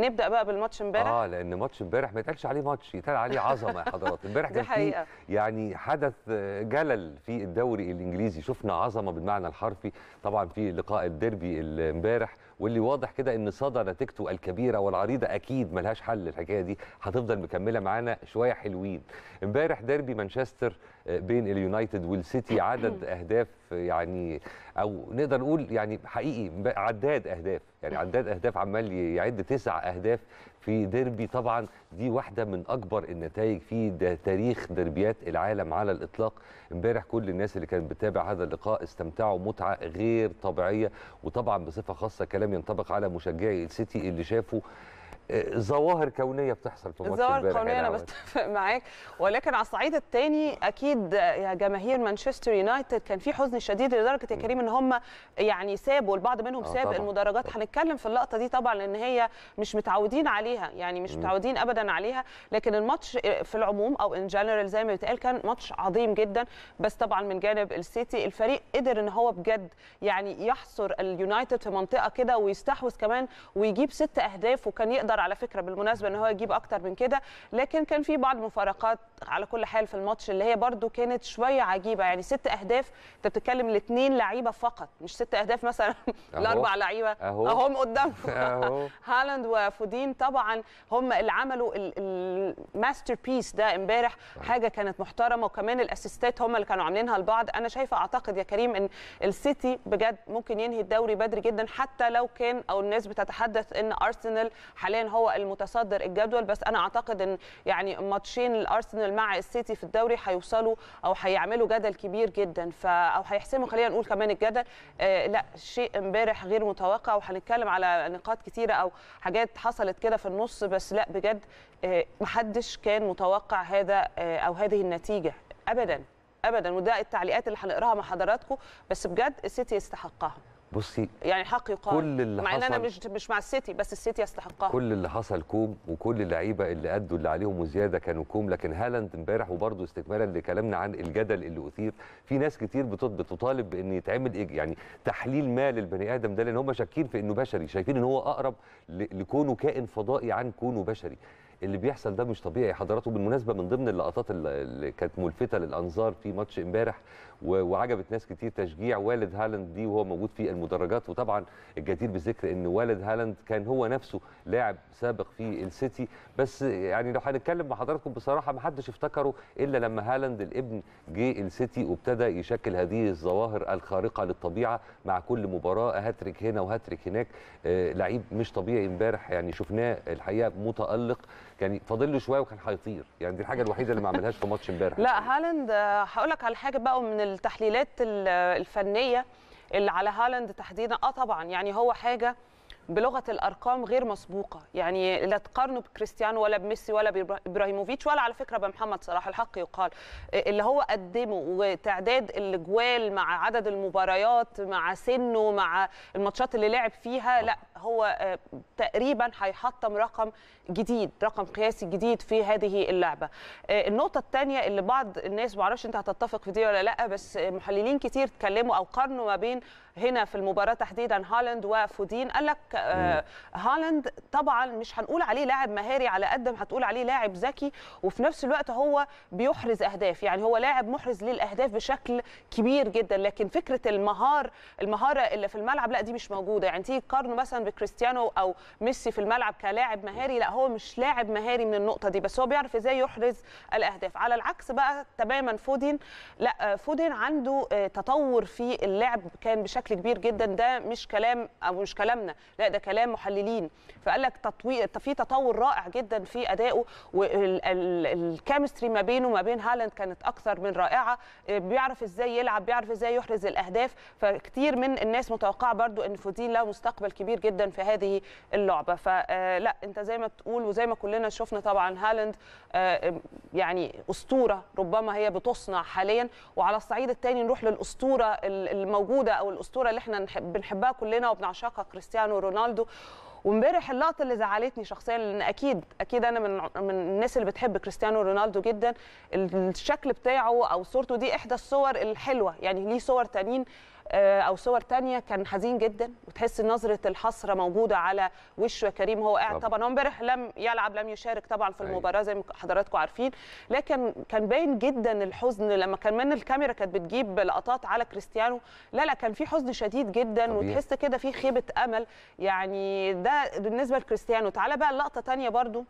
نبدا بقى بالماتش امبارح اه لان ماتش امبارح ما يتقالش عليه ماتش يتقال عليه عظمه يا حضرات امبارح كان فيه يعني حدث جلل في الدوري الانجليزي شفنا عظمه بالمعنى الحرفي طبعا في لقاء الديربي امبارح واللي واضح كده ان صدى نتيجته الكبيره والعريضه اكيد ملهاش حل الحكايه دي هتفضل مكمله معانا شويه حلوين امبارح ديربي مانشستر آه، بين اليونايتد والسيتي عدد اهداف يعني او نقدر نقول يعني حقيقي عداد اهداف يعني عداد اهداف عمال يعد تسع اهداف في ديربي طبعا دي واحده من اكبر النتائج في تاريخ ديربيات العالم على الاطلاق امبارح كل الناس اللي كانت بتتابع هذا اللقاء استمتعوا متعه غير طبيعيه وطبعا بصفه خاصه كلام ينطبق على مشجعي السيتي اللي شافوا آه، ظواهر كونيه بتحصل في ماتش ظواهر كونيه انا يعني بتفق معاك ولكن على الصعيد الثاني اكيد آه، يا جماهير مانشستر يونايتد كان في حزن شديد لدرجه يا كريم ان هم يعني سابوا البعض منهم آه، ساب طبعًا. المدرجات هنتكلم في اللقطه دي طبعا لان هي مش متعودين عليها يعني مش متعودين ابدا عليها لكن الماتش في العموم او ان جنرال زي ما بيتقال كان ماتش عظيم جدا بس طبعا من جانب السيتي الفريق قدر ان هو بجد يعني يحصر اليونايتد في منطقه كده ويستحوذ كمان ويجيب ست اهداف وكان يقدر قدر على فكره بالمناسبه ان هو يجيب اكتر من كده لكن كان في بعض المفارقات على كل حال في الماتش اللي هي برده كانت شويه عجيبه يعني ست اهداف انت بتتكلم لاثنين لعيبه فقط مش ست اهداف مثلا الاربع لعيبه اهو اهم قدام هالاند وفودين طبعا هم اللي عملوا الماستر بيس ده امبارح حاجه كانت محترمه وكمان الاسيستات هم اللي كانوا عاملينها لبعض انا شايفه اعتقد يا كريم ان السيتي بجد ممكن ينهي الدوري بدري جدا حتى لو كان او الناس بتتحدث ان ارسنال حاليا هو المتصدر الجدول بس انا اعتقد ان يعني ماتشين الارسنال مع السيتي في الدوري هيوصلوا او هيعملوا جدل كبير جدا ف او هيحسموا خلينا نقول كمان الجدل آه، لا شيء امبارح غير متوقع وهنتكلم على نقاط كثيره او حاجات حصلت كده في النص بس لا بجد آه، محدش كان متوقع هذا آه، او هذه النتيجه ابدا ابدا وده التعليقات اللي هنقراها مع حضراتكم بس بجد السيتي يستحقها بصي يعني حق يقال كل اللي مع ان انا مش مش مع السيتي بس السيتي يستحقها كل اللي حصل كوم وكل اللعيبه اللي ادوا اللي عليهم وزياده كانوا كوم لكن هالاند امبارح وبرده استكمالا لكلامنا عن الجدل اللي اثير في ناس كتير بتطالب بان يتعمل يعني تحليل ما للبني ادم ده لان هم شاكين في انه بشري شايفين ان هو اقرب لكونه كائن فضائي عن كونه بشري اللي بيحصل ده مش طبيعي حضراتكم بالمناسبه من ضمن اللقطات اللي كانت ملفته للانظار في ماتش امبارح وعجبت ناس كتير تشجيع والد هالاند دي وهو موجود في المدرجات وطبعا الجدير بالذكر ان والد هالاند كان هو نفسه لاعب سابق في السيتي بس يعني لو هنتكلم مع حضراتكم بصراحه ما حدش افتكره الا لما هالاند الابن جه السيتي وابتدى يشكل هذه الظواهر الخارقه للطبيعه مع كل مباراه هاتريك هنا وهاتريك هناك آه، لعيب مش طبيعي امبارح يعني شفناه الحقيقه متالق يعني فاضل له شويه وكان هيطير يعني دي الحاجه الوحيده اللي ما عملهاش في ماتش امبارح لا هالاند هقول لك على حاجه بقى من التحليلات الفنيه اللي على هالاند تحديدا اه طبعا يعني هو حاجه بلغه الارقام غير مسبوقه يعني لا تقارنه بكريستيانو ولا بميسي ولا بابراهيموفيتش ولا على فكره بمحمد صلاح الحق يقال اللي هو قدمه وتعداد الاجوال مع عدد المباريات مع سنه مع الماتشات اللي لعب فيها لا هو آه، تقريبا هيحطم رقم جديد رقم قياسي جديد في هذه اللعبه آه، النقطه الثانيه اللي بعض الناس معرفش انت هتتفق في دي ولا لا بس محللين كتير اتكلموا او قارنوا ما بين هنا في المباراه تحديدا هالاند وفودين قال لك آه، هالاند طبعا مش هنقول عليه لاعب مهاري على قد ما هتقول عليه لاعب ذكي وفي نفس الوقت هو بيحرز اهداف يعني هو لاعب محرز للاهداف بشكل كبير جدا لكن فكره المهار المهاره اللي في الملعب لا دي مش موجوده يعني تيجي تقارنه مثلا كريستيانو او ميسي في الملعب كلاعب مهاري لا هو مش لاعب مهاري من النقطه دي بس هو بيعرف ازاي يحرز الاهداف على العكس بقى تماما فودين لا فودين عنده آه، تطور في اللعب كان بشكل كبير جدا ده مش كلام او مش كلامنا لا ده كلام محللين فقال لك تطوير في تطور رائع جدا في ادائه والكيمستري ما بينه وما بين هالاند كانت اكثر من رائعه آه، بيعرف ازاي يلعب بيعرف ازاي يحرز الاهداف فكتير من الناس متوقعه برضو ان فودين له مستقبل كبير جدا جدا في هذه اللعبه فلا آه، انت زي ما بتقول وزي ما كلنا شفنا طبعا هالاند آه، يعني اسطوره ربما هي بتصنع حاليا وعلى الصعيد الثاني نروح للاسطوره الموجوده او الاسطوره اللي احنا بنحبها كلنا وبنعشقها كريستيانو رونالدو وامبارح اللقطه اللي زعلتني شخصيا لان اكيد اكيد انا من من الناس اللي بتحب كريستيانو رونالدو جدا الشكل بتاعه او صورته دي احدى الصور الحلوه يعني ليه صور تانيين آه، او صور تانية كان حزين جدا وتحس نظره الحسره موجوده على وشه كريم هو قاعد طبعا هو امبارح لم يلعب لم يشارك طبعا في المباراه أيوة. زي ما حضراتكم عارفين لكن كان باين جدا الحزن لما كان من الكاميرا كانت بتجيب لقطات على كريستيانو لا لا كان في حزن شديد جدا طبيعي. وتحس كده في خيبه امل يعني ده بالنسبه لكريستيانو تعالى بقى لقطه تانية برضو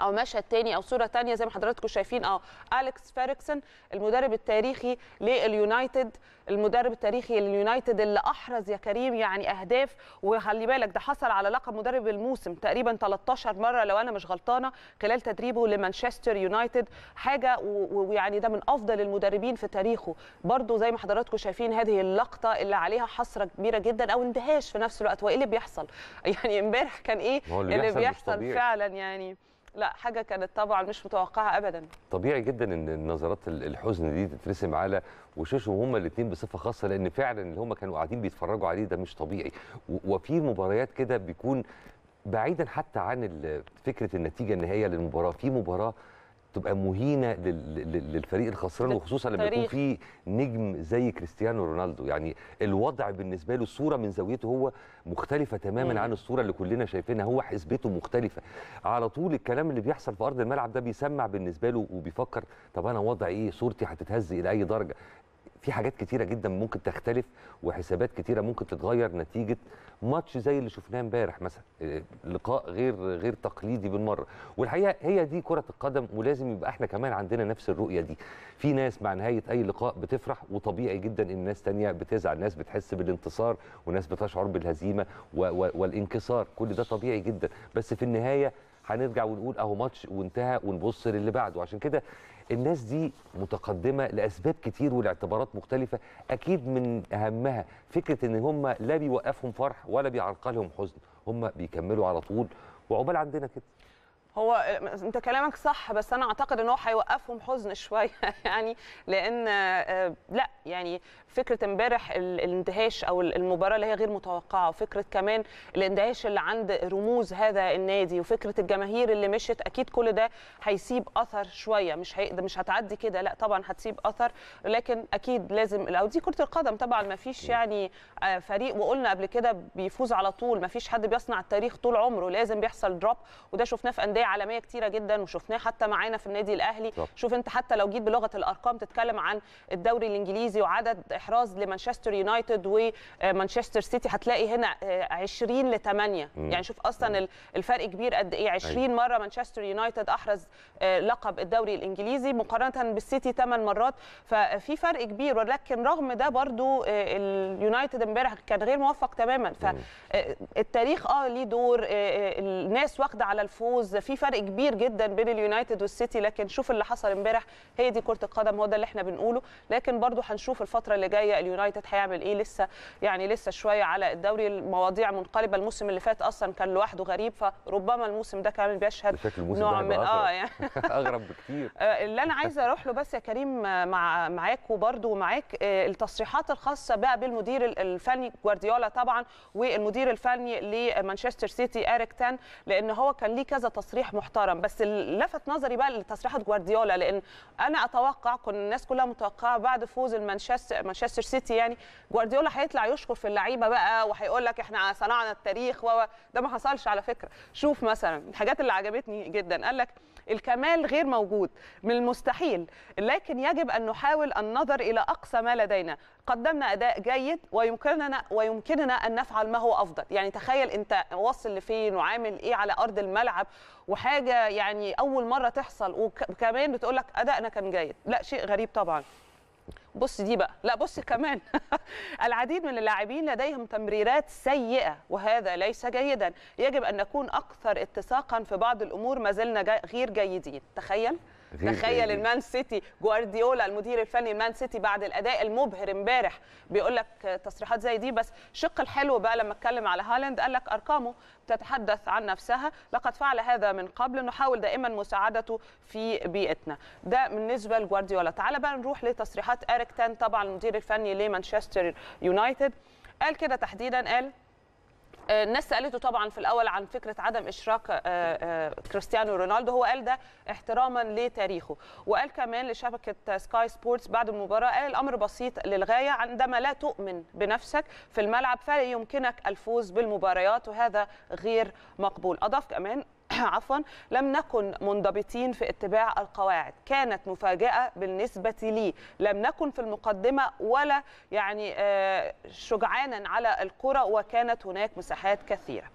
او مشهد تاني او صوره تانية زي ما حضراتكم شايفين اه اليكس فيركسون المدرب التاريخي لليونايتد المدرب التاريخي لليونايتد اللي احرز يا كريم يعني اهداف وخلي بالك ده حصل على لقب مدرب الموسم تقريبا 13 مره لو انا مش غلطانه خلال تدريبه لمانشستر يونايتد حاجه ويعني ده من افضل المدربين في تاريخه برده زي ما حضراتكم شايفين هذه اللقطه اللي عليها حسره كبيره جدا او اندهاش في نفس الوقت وايه اللي بيحصل يعني امبارح كان ايه اللي, اللي بيحصل, بيحصل فعلا يعني لا حاجه كانت طبعا مش متوقعه ابدا طبيعي جدا ان نظرات الحزن دي تترسم على وشوشهم هما الاثنين بصفه خاصه لان فعلا اللي هما كانوا قاعدين بيتفرجوا عليه ده مش طبيعي وفي مباريات كده بيكون بعيدا حتى عن فكره النتيجه النهائيه للمباراه في مباراه تبقى مهينه للفريق الخسران وخصوصا لما يكون في نجم زي كريستيانو رونالدو يعني الوضع بالنسبه له الصوره من زاويته هو مختلفه تماما مم. عن الصوره اللي كلنا شايفينها هو حسبته مختلفه على طول الكلام اللي بيحصل في ارض الملعب ده بيسمع بالنسبه له وبيفكر طب انا وضعي ايه صورتي هتتهز الى اي درجه في حاجات كتيره جدا ممكن تختلف وحسابات كتيره ممكن تتغير نتيجه ماتش زي اللي شفناه امبارح مثلا آه، لقاء غير غير تقليدي بالمره والحقيقه هي دي كره القدم ولازم يبقى احنا كمان عندنا نفس الرؤيه دي في ناس مع نهايه اي لقاء بتفرح وطبيعي جدا ان ناس تانية بتزعل ناس بتحس بالانتصار وناس بتشعر بالهزيمه والانكسار كل ده طبيعي جدا بس في النهايه هنرجع ونقول اهو ماتش وانتهى ونبص للي بعده عشان كده الناس دي متقدمه لاسباب كتير والاعتبارات مختلفه اكيد من اهمها فكره ان هم لا بيوقفهم فرح ولا بيعرقلهم حزن هم بيكملوا على طول وعقبال عندنا كده هو آه، انت كلامك صح بس انا اعتقد ان هو هيوقفهم حزن شويه يعني لان آه، آه، لا يعني فكره امبارح الاندهاش او المباراه اللي هي غير متوقعه وفكره كمان الاندهاش اللي عند رموز هذا النادي وفكره الجماهير اللي مشت اكيد كل ده هيسيب اثر شويه مش هي مش هتعدي كده لا طبعا هتسيب اثر لكن اكيد لازم او دي كره القدم طبعا ما فيش يعني فريق وقلنا قبل كده بيفوز على طول ما فيش حد بيصنع التاريخ طول عمره لازم بيحصل دروب وده شفناه في انديه ليه عالميه كتيره جدا وشفناه حتى معانا في النادي الاهلي طب. شوف انت حتى لو جيت بلغه الارقام تتكلم عن الدوري الانجليزي وعدد احراز لمانشستر يونايتد ومانشستر سيتي هتلاقي هنا 20 ل 8 مم. يعني شوف اصلا مم. الفرق كبير قد ايه 20 أي. أيوة. مره مانشستر يونايتد احرز آه، لقب الدوري الانجليزي مقارنه بالسيتي 8 مرات ففي فرق كبير ولكن رغم ده برضو آه، اليونايتد امبارح كان غير موفق تماما فالتاريخ آه،, اه ليه دور الناس واخده على الفوز في في فرق كبير جدا بين اليونايتد والسيتي لكن شوف اللي حصل امبارح هي دي كره القدم هو ده اللي احنا بنقوله لكن برضو هنشوف الفتره اللي جايه اليونايتد هيعمل ايه لسه يعني لسه شويه على الدوري المواضيع منقلبه الموسم اللي فات اصلا كان لوحده غريب فربما الموسم ده كمان بيشهد نوع من اه يعني اغرب بكتير آه، اللي انا عايزه اروح له بس يا كريم مع معاك وبرده معاك آه، التصريحات الخاصه بقى بالمدير الفني جوارديولا طبعا والمدير الفني لمانشستر سيتي اريك تان لان هو كان ليه كذا تصريح تصريح محترم بس لفت نظري بقى لتصريحات جوارديولا لان انا اتوقع كنا الناس كلها متوقعه بعد فوز المانشستر مانشستر سيتي يعني جوارديولا هيطلع يشكر في اللعيبه بقى وهيقول لك احنا صنعنا التاريخ و ده ما حصلش على فكره شوف مثلا الحاجات اللي عجبتني جدا قال لك الكمال غير موجود من المستحيل لكن يجب ان نحاول النظر الى اقصى ما لدينا قدمنا اداء جيد ويمكننا ويمكننا ان نفعل ما هو افضل يعني تخيل انت واصل لفين وعامل ايه على ارض الملعب وحاجه يعني اول مره تحصل وكمان بتقول لك ادائنا كان جيد لا شيء غريب طبعا بص دي بقى لا بص كمان العديد من اللاعبين لديهم تمريرات سيئه وهذا ليس جيدا يجب ان نكون اكثر اتساقا في بعض الامور ما زلنا غير جيدين تخيل تخيل المان سيتي جوارديولا المدير الفني المان سيتي بعد الاداء المبهر امبارح بيقول لك تصريحات زي دي بس الشق الحلو بقى لما اتكلم على هالاند قال لك ارقامه تتحدث عن نفسها لقد فعل هذا من قبل نحاول دائما مساعدته في بيئتنا ده بالنسبه لجوارديولا تعال بقى نروح لتصريحات اريك تان طبعا المدير الفني لمانشستر يونايتد قال كده تحديدا قال آه، الناس سالته طبعا في الاول عن فكره عدم اشراك آه، آه، كريستيانو رونالدو هو قال ده احتراما لتاريخه وقال كمان لشبكه سكاي سبورتس بعد المباراه قال الامر بسيط للغايه عندما لا تؤمن بنفسك في الملعب فلا يمكنك الفوز بالمباريات وهذا غير مقبول اضاف كمان عفوا لم نكن منضبطين في اتباع القواعد كانت مفاجاه بالنسبه لي لم نكن في المقدمه ولا يعني آه، شجعانا على الكره وكانت هناك مساحات كثيره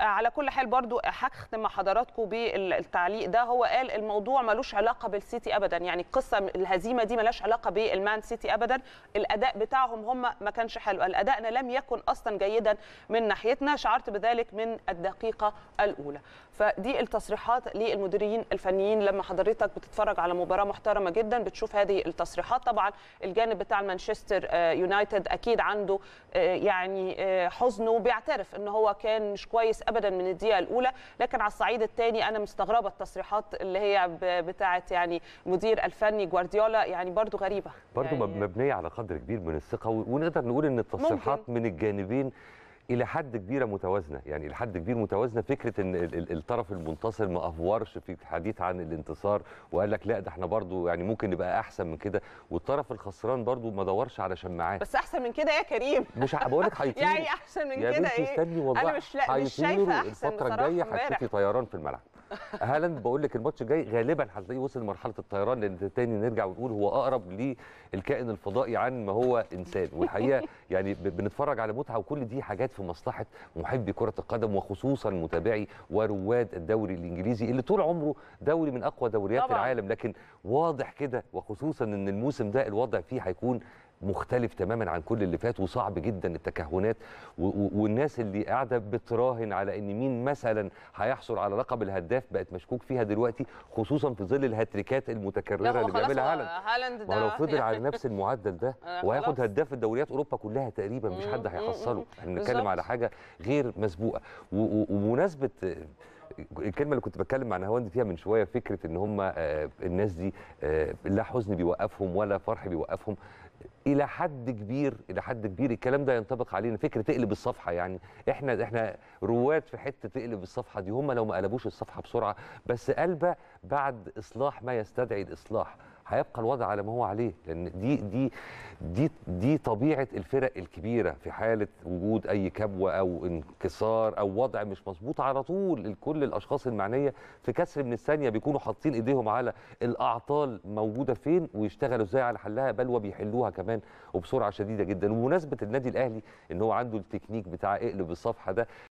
آه، على كل حال برضو هختم مع حضراتكم بالتعليق ده هو قال الموضوع ملوش علاقه بالسيتي ابدا يعني القصه الهزيمه دي ملهاش علاقه بالمان سيتي ابدا الاداء بتاعهم هم ما كانش حلو الأداءنا لم يكن اصلا جيدا من ناحيتنا شعرت بذلك من الدقيقه الاولى فدي التصريحات للمديرين الفنيين لما حضرتك بتتفرج على مباراه محترمه جدا بتشوف هذه التصريحات طبعا الجانب بتاع مانشستر آه، يونايتد اكيد عنده آه، يعني حزنه بيعترف ان هو كان مش كويس ابدا من الدقيقه الاولى لكن على الصعيد الثاني انا مستغربه التصريحات اللي هي بتاعه يعني مدير الفني جوارديولا يعني برده غريبه برده يعني مبنيه على قدر كبير من الثقه ونقدر نقول ان التصريحات ممكن. من الجانبين الى حد كبيره متوازنه يعني الى حد كبير متوازنه فكره ان الطرف المنتصر ما افورش في الحديث عن الانتصار وقال لك لا ده احنا برضو يعني ممكن نبقى احسن من كده والطرف الخسران برضو ما دورش على شماعات بس احسن من كده يا كريم مش بقول لك يعني احسن من كده ايه استني والله انا مش, لا مش شايفه احسن الفتره الجايه هتشوفي طيران في الملعب هالاند بقول لك الماتش الجاي غالبا هتلاقيه وصل لمرحله الطيران لان تاني نرجع ونقول هو اقرب للكائن الفضائي عن ما هو انسان والحقيقه يعني بنتفرج على متعه وكل دي حاجات في مصلحه محبي كره القدم وخصوصا متابعي ورواد الدوري الانجليزي اللي طول عمره دوري من اقوى دوريات طبعا. العالم لكن واضح كده وخصوصا ان الموسم ده الوضع فيه هيكون مختلف تماما عن كل اللي فات وصعب جدا التكهنات والناس اللي قاعده بتراهن على ان مين مثلا هيحصل على لقب الهداف بقت مشكوك فيها دلوقتي خصوصا في ظل الهاتريكات المتكرره اللي بيعملها هالاند هالاند ده لو فضل على يعني. نفس المعدل ده آه، وهياخد هداف الدوريات اوروبا كلها تقريبا مش حد هيحصله احنا بنتكلم على حاجه غير مسبوقه ومناسبه آه، الكلمه اللي كنت بتكلم مع نهواند فيها من شويه فكره ان هم آه، الناس دي لا حزن بيوقفهم ولا فرح بيوقفهم الى حد كبير الى حد كبير الكلام ده ينطبق علينا فكره تقلب الصفحه يعني احنا احنا رواد في حته تقلب الصفحه دي هم لو ما قلبوش الصفحه بسرعه بس قلبه بعد اصلاح ما يستدعي الاصلاح هيبقى الوضع على ما هو عليه لان دي دي دي دي طبيعه الفرق الكبيره في حاله وجود اي كبوه او انكسار او وضع مش مظبوط على طول كل الاشخاص المعنيه في كسر من الثانيه بيكونوا حاطين ايديهم على الاعطال موجوده فين ويشتغلوا ازاي على حلها بل وبيحلوها كمان وبسرعه شديده جدا ومناسبه النادي الاهلي ان هو عنده التكنيك بتاع اقلب الصفحه ده